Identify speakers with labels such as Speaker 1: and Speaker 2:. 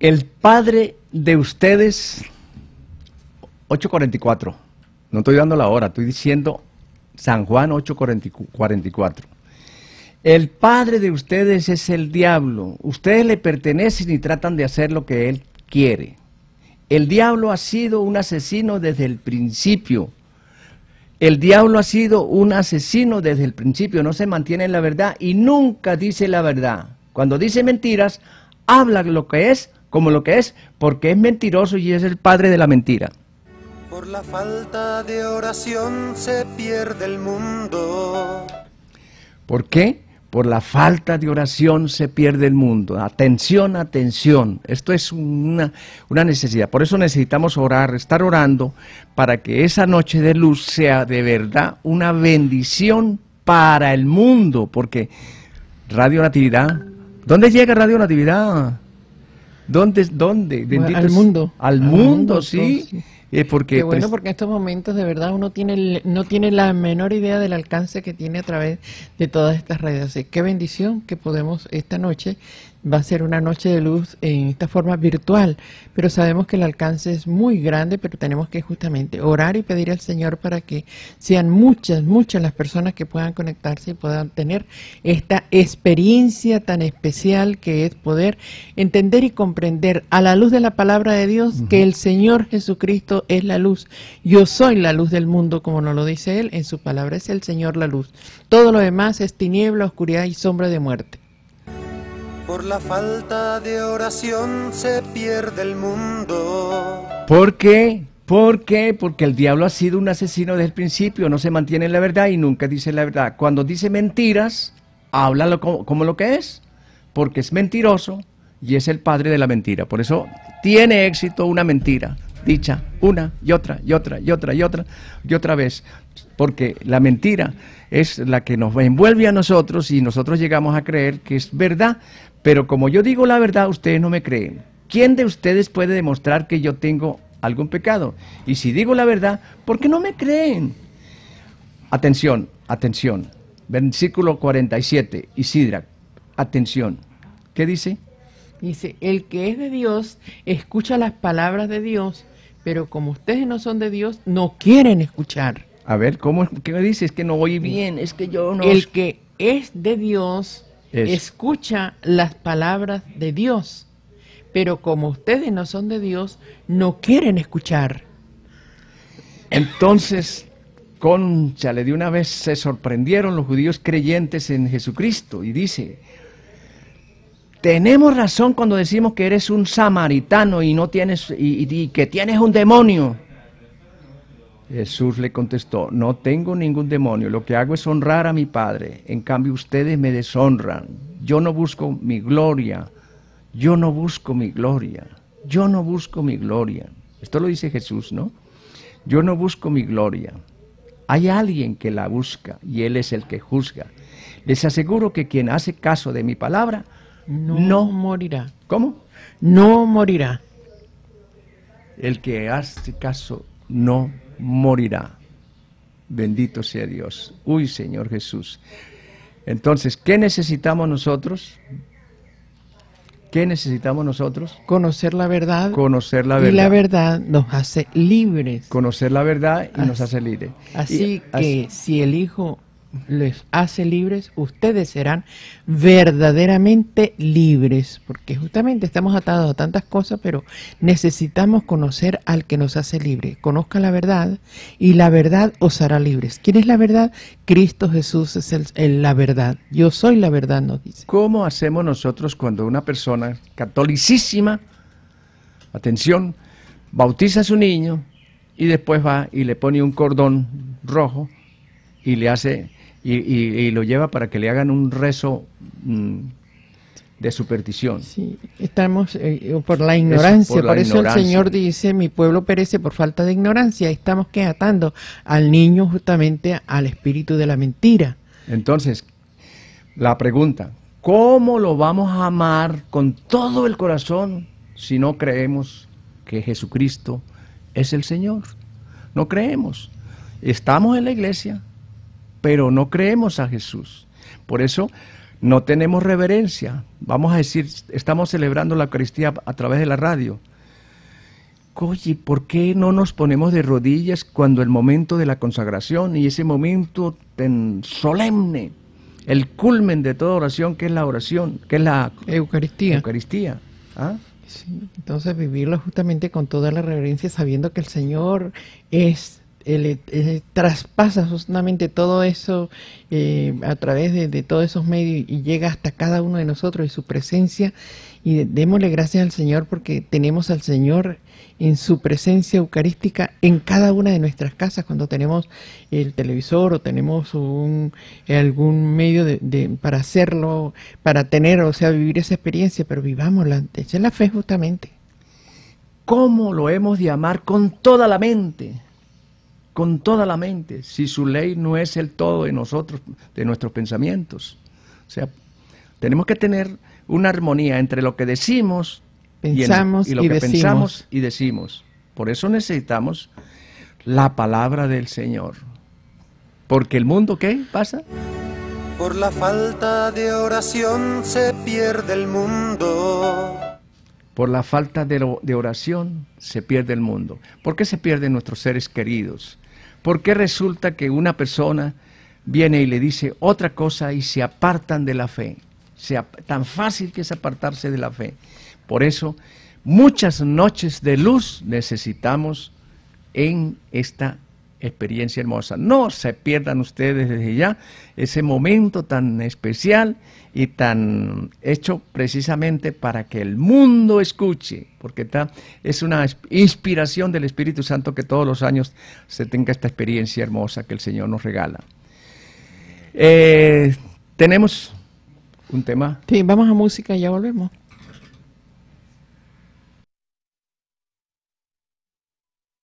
Speaker 1: El padre de ustedes, 8.44, no estoy dando la hora, estoy diciendo San Juan 8.44. El padre de ustedes es el diablo, ustedes le pertenecen y tratan de hacer lo que él quiere. El diablo ha sido un asesino desde el principio. El diablo ha sido un asesino desde el principio, no se mantiene en la verdad y nunca dice la verdad. Cuando dice mentiras, habla lo que es como lo que es, porque es mentiroso y es el padre de la mentira.
Speaker 2: Por la falta de oración se pierde el mundo.
Speaker 1: ¿Por qué? Por la falta de oración se pierde el mundo. Atención, atención. Esto es una, necesidad. Por eso necesitamos orar, estar orando, para que esa noche de luz sea de verdad una bendición para el mundo. Porque Radio Natividad, ¿dónde llega Radio Natividad? ¿Dónde? ¿Dónde? al mundo. Al, mundo, sí. porque bueno, pues,
Speaker 2: porque en estos momentos de verdad uno tiene no tiene la menor idea del alcance que tiene a través de todas estas redes. qué bendición que podemos esta noche va a ser una noche de luz en esta forma virtual, pero sabemos que el alcance es muy grande, pero tenemos que justamente orar y pedir al Señor para que sean muchas, muchas las personas que puedan conectarse y puedan tener esta experiencia tan especial que es poder entender y comprender a la luz de la palabra de Dios que el Señor Jesucristo es la luz. Yo soy la luz del mundo, como nos lo dice Él en su palabra, es el Señor la luz. Todo lo demás es tiniebla, oscuridad y sombra de muerte. Por la falta de oración se pierde el mundo.
Speaker 1: ¿Por qué? ¿Por qué? Porque el diablo ha sido un asesino desde el principio, no se mantiene en la verdad y nunca dice la verdad. Cuando dice mentiras, háblalo como, como lo que es, porque es mentiroso y es el padre de la mentira. Por eso tiene éxito una mentira dicha una y otra y otra y otra y otra y otra vez, porque la mentira es la que nos envuelve a nosotros y nosotros llegamos a creer que es verdad, pero como yo digo la verdad, ustedes no me creen. ¿Quién de ustedes puede demostrar que yo tengo algún pecado? Y si digo la verdad, ¿por qué no me creen? Atención, atención. Versículo 47, Isidra, atención. ¿Qué dice?
Speaker 2: Dice, el que es de Dios escucha las palabras de Dios pero como ustedes no son de Dios,
Speaker 1: no quieren escuchar. A ver, ¿cómo, ¿qué me dices? Es que no oí bien,
Speaker 2: es que yo no... El que es de Dios escucha las palabras de Dios, pero como ustedes no son de Dios, no quieren escuchar.
Speaker 1: Entonces, concha, de una vez se sorprendieron los judíos creyentes en Jesucristo y dice, tenemos razón cuando decimos que eres un samaritano y no tienes y, que tienes un demonio. Jesús le contestó, no tengo ningún demonio, lo que hago es honrar a mi Padre, en cambio ustedes me deshonran, yo no busco mi gloria, yo no busco mi gloria, yo no busco mi gloria. Esto lo dice Jesús, ¿no? Yo no busco mi gloria, hay alguien que la busca y Él es el que juzga. Les aseguro que quien hace caso de mi palabra, no, morirá. ¿Cómo? No morirá. El que hace caso no morirá. Bendito sea Dios. Uy, Señor Jesús. Entonces, ¿qué necesitamos nosotros? ¿Qué necesitamos nosotros?
Speaker 2: Conocer la verdad.
Speaker 1: Conocer la verdad. Y la verdad nos hace libres. Conocer la verdad y nos hace libres. Así que
Speaker 2: si el Hijo les hace libres, ustedes serán verdaderamente libres, porque justamente estamos atados a tantas cosas, pero necesitamos conocer al que nos hace libre. Conozca la verdad y la verdad os hará libres. ¿Quién es la verdad? Cristo Jesús es la
Speaker 1: verdad. Yo soy la verdad, nos dice. ¿Cómo hacemos nosotros cuando una persona catolicísima, atención, bautiza a su niño y después va y le pone un cordón rojo y le hace y, lo lleva para que le hagan un rezo mm, de superstición. Sí,
Speaker 2: estamos eh, por la ignorancia, por, eso el Señor dice, mi pueblo perece por falta de ignorancia, estamos que atando al niño justamente al espíritu de la mentira.
Speaker 1: Entonces, la pregunta, ¿cómo lo vamos a amar con todo el corazón si no creemos que Jesucristo es el Señor? No creemos. Estamos en la iglesia, pero no creemos a Jesús. Por eso no tenemos reverencia. Vamos a decir, estamos celebrando la Eucaristía a través de la radio. Oye, ¿por qué no nos ponemos de rodillas cuando el momento de la consagración y ese momento tan solemne, el culmen de toda oración, que es la oración, que es la Eucaristía? Eucaristía. ¿ah?
Speaker 2: entonces vivirlo justamente con toda la reverencia, sabiendo que el Señor es eh, eh, traspasa justamente todo eso eh, a través de, todos esos medios y llega hasta cada uno de nosotros y su presencia. Y démosle gracias al Señor porque tenemos al Señor en su presencia eucarística en cada una de nuestras casas, cuando tenemos el televisor o tenemos un, algún medio de, para hacerlo, para tener, o sea, vivir esa experiencia, pero vivámosla. Esa la fe justamente.
Speaker 1: ¿Cómo lo hemos de amar con toda la mente? con toda la mente, si su ley no es el todo de nosotros, de nuestros pensamientos. O sea, tenemos que tener una armonía entre lo que decimos pensamos y, lo que pensamos y decimos. Por eso necesitamos la palabra del Señor. Porque el mundo, ¿qué pasa? Por
Speaker 2: la falta de oración se pierde el mundo.
Speaker 1: Por la falta de, de oración se pierde el mundo. ¿Por qué se pierden nuestros seres queridos? ¿Por qué resulta que una persona viene y le dice otra cosa y se apartan de la fe? Sea tan fácil que es apartarse de la fe. Por eso, muchas noches de luz necesitamos en esta experiencia hermosa. No se pierdan ustedes desde ya ese momento tan especial y tan hecho precisamente para que el mundo escuche, porque está, es una inspiración del Espíritu Santo que todos los años se tenga esta experiencia hermosa que el Señor nos regala. Eh, tenemos un tema. Sí, vamos a música y ya volvemos.